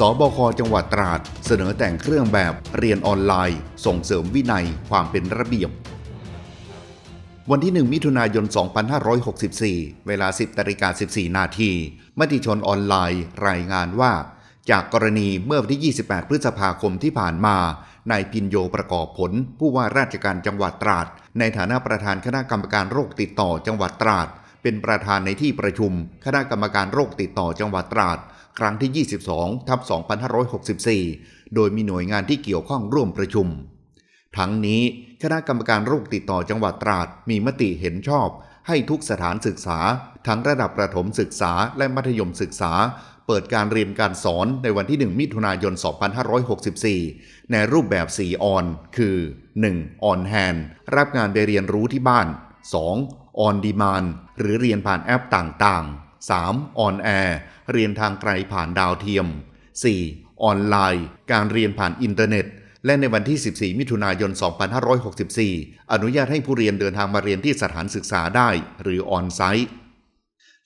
สบคจังหวัดตราดเสนอแต่งเครื่องแบบเรียนออนไลน์ ส่งเสริมวินัยความเป็นระเบียบวันที่ 1 มิถุนายน 2564 เวลา 10นาิกา14 นาทีมติชนออนไลน์รายงานว่า จากกรณีเมื่อวันที่ 28 พฤษภาคมที่ผ่านมานายพินโยประกอบผลผู้ว่าราชการจังหวัดตราดในฐานะประธานคณะกรรมการโรคติดต่อจังหวัดตราดเป็นประธานในที่ประชุม คณะกรรมการโรคติดต่อจังหวัดตราดครั้งที่ 22ทับ2564 โดยมีหน่วยงานที่เกี่ยวข้องร่วมประชุม ทั้งนี้คณะกรรมการโรคติดต่อจังหวัดตราดมีมติเห็นชอบให้ทุกสถานศึกษา ทั้งระดับประถมศึกษาและมัธยมศึกษา เปิดการเรียนการสอนในวันที่ 1 มิถุนายน 2564 ในรูปแบบ 4 ออน คือ 1. ออนแฮนรับงานไปเรียนรู้ที่บ้าน 2. ออนดีมานหรือเรียนผ่านแอปต่างๆ 3. ออนแอร์เรียนทางไกลผ่านดาวเทียม 4. ออนไลน์ การเรียนผ่านอินเทอร์เน็ต และในวันที่ 14 มิถุนายน 2564 อนุญาตให้ผู้เรียนเดินทางมาเรียนที่สถานศึกษาได้หรือออนไซต์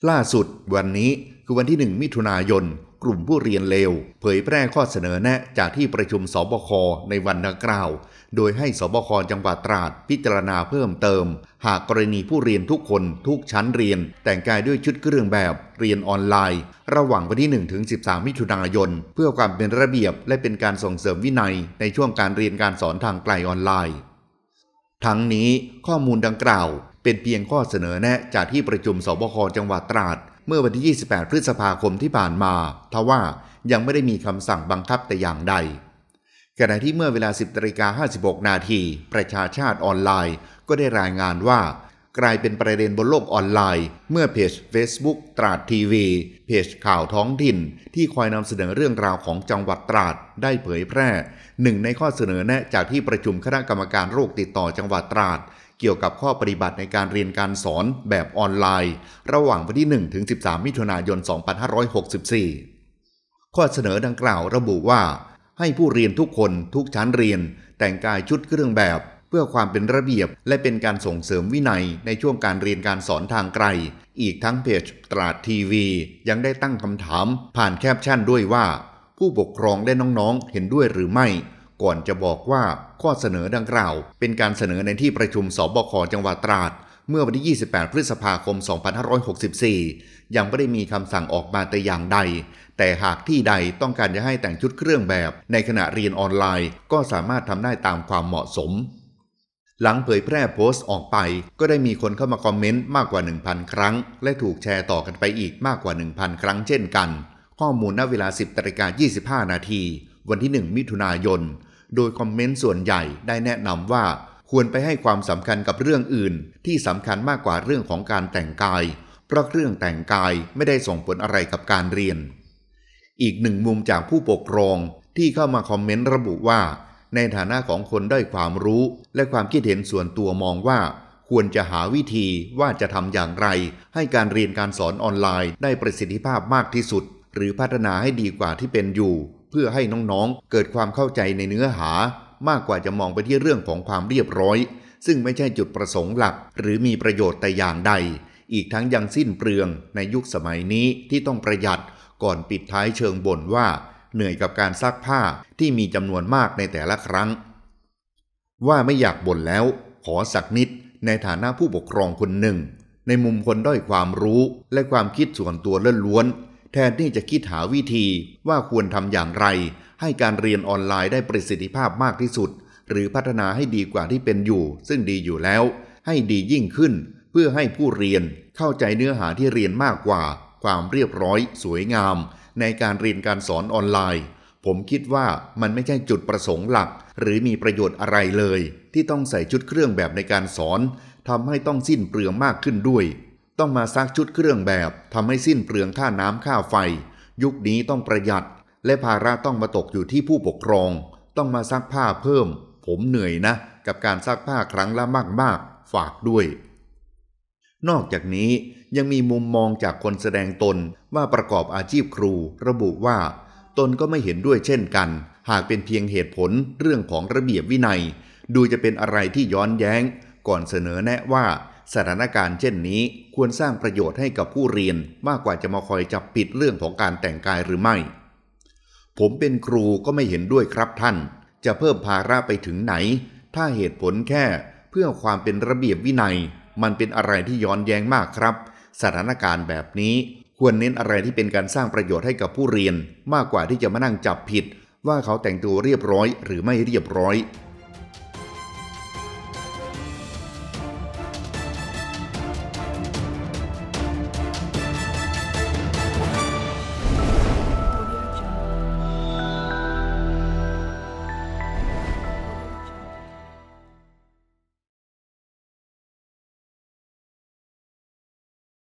ล่าสุดวันนี้คือวันที่ 1 มิถุนายนกลุ่มผู้เรียนเลวเผยแพร่ข้อเสนอแนะจากที่ประชุมสบคในวันดังกล่าว โดยให้สบคจังหวัดตราดพิจารณาเพิ่มเติม หากกรณีผู้เรียนทุกคนทุกชั้นเรียน แต่งกายด้วยชุดเครื่องแบบเรียนออนไลน์ ระหว่างวันที่1ถึง13 มิถุนายน เพื่อความเป็นระเบียบ และเป็นการส่งเสริมวินัยในช่วงการเรียนการสอนทางไกลออนไลน์ ทั้งนี้ข้อมูลดังกล่าวเป็นเพียงข้อเสนอแนะจากที่ประชุมสบคจังหวัดตราดเมื่อวันที่ 28 พฤษภาคมที่ผ่านมา ทว่ายังไม่ได้มีคำสั่งบังคับแต่อย่างใดขณะที่เมื่อเวลา 10นาฬิกา56 นาที ประชาชาติออนไลน์ ก็ได้รายงานว่า กลายเป็นประเด็นบนโลกออนไลน์ เมื่อเพจ Facebook ตราดทีวีเพจข่าวท้องถิ่น ที่คอยนำเสนอเรื่องราวของจังหวัดตราดได้เผยแพร่หนึ่งในข้อเสนอแนะจากที่ประชุมคณะกรรมการโรคติดต่อจังหวัดตราดเกี่ยวกับข้อปฏิบัติในการเรียนการสอนแบบออนไลน์ ระหว่างวันที่ 1 ถึง 13 มิถุนายน2564 ข้อเสนอดังกล่าวระบุว่า ให้ผู้เรียนทุกคนทุกชั้นเรียน แต่งกายชุดเครื่องแบบ เพื่อความเป็นระเบียบ และเป็นการส่งเสริมวินัยในช่วงการเรียนการสอนทางไกล อีกทั้งเพจตราดทีวียังได้ตั้งคำถามผ่านแคปชั่นด้วยว่า ผู้ปกครองและน้องๆเห็นด้วยหรือไม่ก่อนจะบอกว่าข้อเสนอดังกล่าว เป็นการเสนอในที่ประชุมสบคจังหวัดตราดเมื่อวันที่ 28 พฤษภาคม 2564 ยังไม่ได้มีคำสั่งออกมาแต่อย่างใด แต่หากที่ใดต้องการจะให้แต่งชุดเครื่องแบบในขณะเรียนออนไลน์ ก็สามารถทำได้ตามความเหมาะสม หลังเผยแพร่โพสต์ออกไป ก็ได้มีคนเข้ามาคอมเมนต์มากกว่า 1,000 ครั้ง และถูกแชร์ต่อกันไปอีกมากกว่า 1,000 ครั้งเช่นกัน ข้อมูลณเวลา 10นาฬิกา25นาทีวันที่ 1 มิถุนายนโดยคอมเมนต์ส่วนใหญ่ได้แนะนำว่า ควรไปให้ความสำคัญกับเรื่องอื่น ที่สำคัญมากกว่าเรื่องของการแต่งกาย เพราะเรื่องแต่งกายไม่ได้ส่งผลอะไรกับการเรียน อีกหนึ่งมุมจากผู้ปกครองที่เข้ามาคอมเมนต์ระบุว่า ในฐานะของคนได้ความรู้และความคิดเห็นส่วนตัวมองว่า ควรจะหาวิธีว่าจะทำอย่างไร ให้การเรียนการสอนออนไลน์ได้ประสิทธิภาพมากที่สุด หรือพัฒนาให้ดีกว่าที่เป็นอยู่เพื่อให้น้องๆเกิดความเข้าใจในเนื้อหามากกว่าจะมองไปที่เรื่องของความเรียบร้อย ซึ่งไม่ใช่จุดประสงค์หลักหรือมีประโยชน์แต่อย่างใด อีกทั้งยังสิ้นเปลืองในยุคสมัยนี้ที่ต้องประหยัดก่อนปิดท้ายเชิงบ่นว่าเหนื่อยกับการซักผ้าที่มีจำนวนมากในแต่ละครั้ง ว่าไม่อยากบ่นแล้ว ขอสักนิดในฐานะผู้ปกครองคนหนึ่ง ในมุมคนด้อยความรู้และความคิดส่วนตัวล้วนแทนที่จะคิดหาวิธีว่าควรทำอย่างไร ให้การเรียนออนไลน์ได้ประสิทธิภาพมากที่สุด หรือพัฒนาให้ดีกว่าที่เป็นอยู่ ซึ่งดีอยู่แล้ว ให้ดียิ่งขึ้น เพื่อให้ผู้เรียนเข้าใจเนื้อหาที่เรียนมากกว่า ความเรียบร้อยสวยงามในการเรียนการสอนออนไลน์ ผมคิดว่ามันไม่ใช่จุดประสงค์หลัก หรือมีประโยชน์อะไรเลย ที่ต้องใส่ชุดเครื่องแบบในการสอนทำให้ต้องสิ้นเปลืองมากขึ้นด้วยต้องมาซักชุดเครื่องแบบทำให้สิ้นเปลืองค่าน้ำค่าไฟ ยุคนี้ต้องประหยัด และภาระต้องมาตกอยู่ที่ผู้ปกครอง ต้องมาซักผ้าเพิ่ม ผมเหนื่อยนะ กับการซักผ้าครั้งละมากๆ ฝากด้วย นอกจากนี้ยังมีมุมมองจากคนแสดงตนว่าประกอบอาชีพครูระบุว่า ตนก็ไม่เห็นด้วยเช่นกัน หากเป็นเพียงเหตุผลเรื่องของระเบียบวินัยดูจะเป็นอะไรที่ย้อนแย้ง ก่อนเสนอแนะว่าสถานการณ์เช่นนี้ควรสร้างประโยชน์ให้กับผู้เรียนมากกว่าจะมาคอยจับผิดเรื่องของการแต่งกายหรือไม่ ผมเป็นครูก็ไม่เห็นด้วยครับท่านจะเพิ่มภาระไปถึงไหนถ้าเหตุผลแค่เพื่อความเป็นระเบียบวินัย มันเป็นอะไรที่ย้อนแย้งมากครับ สถานการณ์แบบนี้ ควรเน้นอะไรที่เป็นการสร้างประโยชน์ให้กับผู้เรียน มากกว่าที่จะมานั่งจับผิด ว่าเขาแต่งตัวเรียบร้อย หรือไม่เรียบร้อย